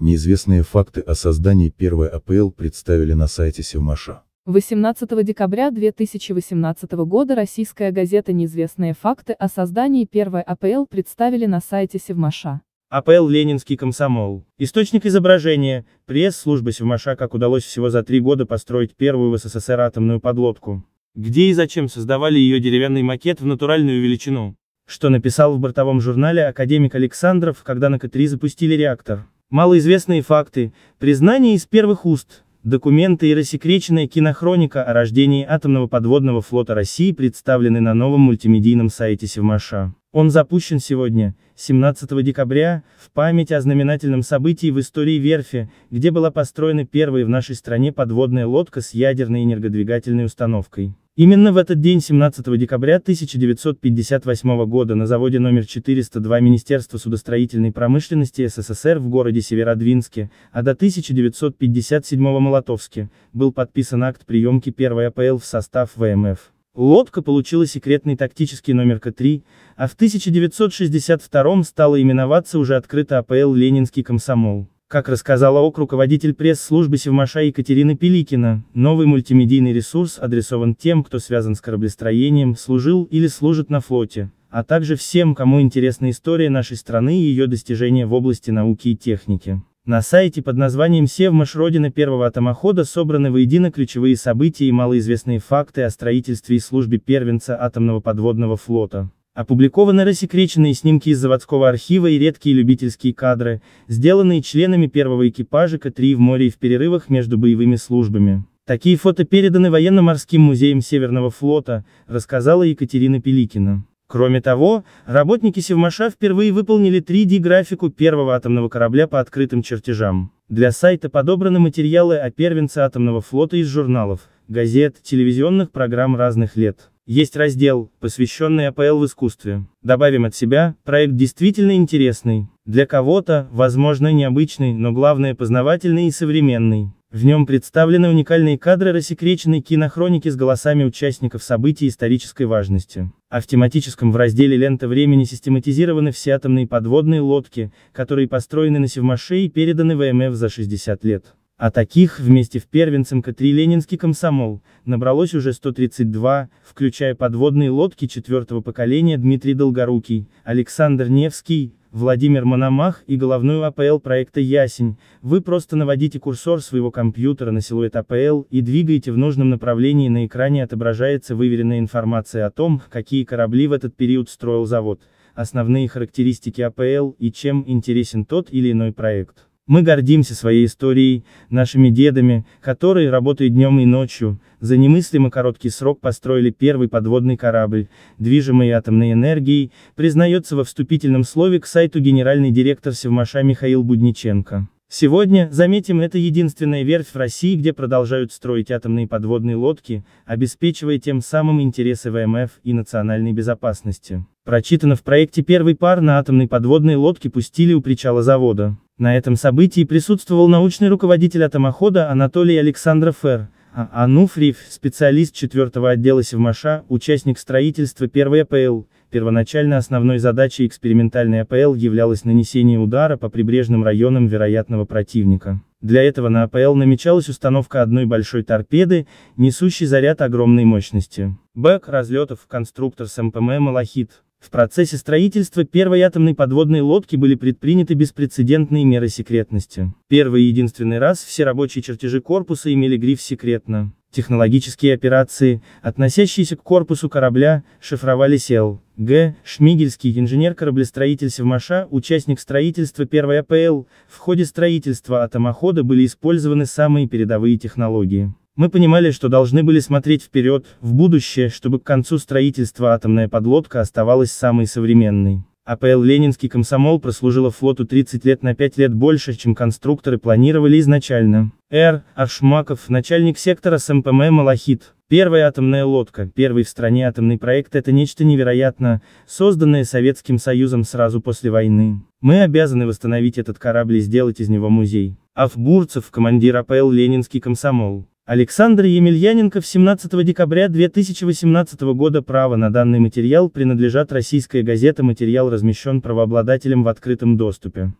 Неизвестные факты о создании первой АПЛ представили на сайте Севмаша. 18 декабря 2018 года российская газета «Неизвестные факты» о создании первой АПЛ представили на сайте Севмаша. АПЛ «Ленинский комсомол». Источник изображения – пресс-служба Севмаша, как удалось всего за три года построить первую в СССР атомную подлодку. Где и зачем создавали ее деревянный макет в натуральную величину. Что написал в бортовом журнале академик Александров, когда на К3 запустили реактор. Малоизвестные факты, признание из первых уст, документы и рассекреченная кинохроника о рождении атомного подводного флота России представлены на новом мультимедийном сайте Севмаша. Он запущен сегодня, 17 декабря, в память о знаменательном событии в истории верфи, где была построена первая в нашей стране подводная лодка с ядерной энергодвигательной установкой. Именно в этот день 17 декабря 1958 года на заводе номер 402 Министерства судостроительной промышленности СССР в городе Северодвинске, а до 1957 Молотовске, был подписан акт приемки 1 АПЛ в состав ВМФ. Лодка получила секретный тактический номер К3, а в 1962 стала именоваться уже открыто АПЛ «Ленинский комсомол». Как рассказала ОК руководитель пресс-службы Севмаша Екатерина Пеликина, новый мультимедийный ресурс адресован тем, кто связан с кораблестроением, служил или служит на флоте, а также всем, кому интересна история нашей страны и ее достижения в области науки и техники. На сайте под названием «Севмаш Родина первого атомохода» собраны воедино ключевые события и малоизвестные факты о строительстве и службе первенца атомного подводного флота. Опубликованы рассекреченные снимки из заводского архива и редкие любительские кадры, сделанные членами первого экипажа К-3 в море и в перерывах между боевыми службами. Такие фото переданы Военно-морским музеем Северного флота, рассказала Екатерина Пеликина. Кроме того, работники Севмаша впервые выполнили 3D-графику первого атомного корабля по открытым чертежам. Для сайта подобраны материалы о первенце атомного флота из журналов, газет, телевизионных программ разных лет. Есть раздел, посвященный АПЛ в искусстве. Добавим от себя, проект действительно интересный. Для кого-то, возможно, необычный, но главное познавательный и современный. В нем представлены уникальные кадры рассекреченной кинохроники с голосами участников событий исторической важности. А в тематическом в разделе «Лента времени» систематизированы все атомные подводные лодки, которые построены на Севмаше и переданы ВМФ за 60 лет. А таких, вместе в первенцем К3 «Ленинский комсомол», набралось уже 132, включая подводные лодки четвертого поколения Дмитрий Долгорукий, Александр Невский, Владимир Мономах и головную АПЛ проекта Ясень, вы просто наводите курсор своего компьютера на силуэт АПЛ и двигаете в нужном направлении на экране отображается выверенная информация о том, какие корабли в этот период строил завод, основные характеристики АПЛ и чем интересен тот или иной проект. Мы гордимся своей историей, нашими дедами, которые, работая днем и ночью, за немыслимо короткий срок построили первый подводный корабль, движимый атомной энергией, признается во вступительном слове к сайту генеральный директор Севмаша Михаил Будниченко. Сегодня, заметим, это единственная верфь в России, где продолжают строить атомные подводные лодки, обеспечивая тем самым интересы ВМФ и национальной безопасности прочитано в проекте «Первый пар на атомной подводной лодке пустили у причала завода». На этом событии присутствовал научный руководитель атомохода Анатолий Александров Фер, а Ануфриев, специалист 4 отдела Севмаша, участник строительства 1 АПЛ. Первоначально основной задачей экспериментальной АПЛ являлось нанесение удара по прибрежным районам вероятного противника. Для этого на АПЛ намечалась установка одной большой торпеды, несущей заряд огромной мощности. Бэк разлетов конструктор с МПМ «Малахит». В процессе строительства первой атомной подводной лодки были предприняты беспрецедентные меры секретности. Первый и единственный раз все рабочие чертежи корпуса имели гриф «секретно». Технологические операции, относящиеся к корпусу корабля, шифровались Л. Г. Шмигельский, инженер-кораблестроитель Севмаша, участник строительства первой АПЛ, в ходе строительства атомохода были использованы самые передовые технологии. Мы понимали, что должны были смотреть вперед, в будущее, чтобы к концу строительства атомная подлодка оставалась самой современной. АПЛ «Ленинский комсомол» прослужила флоту 30 лет на 5 лет больше, чем конструкторы планировали изначально. Р. Аршмаков, начальник сектора СМПМ «Малахит». Первая атомная лодка, первый в стране атомный проект – это нечто невероятное, созданное Советским Союзом сразу после войны. Мы обязаны восстановить этот корабль и сделать из него музей. Афбурцев, командир АПЛ «Ленинский комсомол». Александр Емельяненко. 17 декабря 2018 года право на данный материал принадлежат российская газета материал размещен правообладателем в открытом доступе.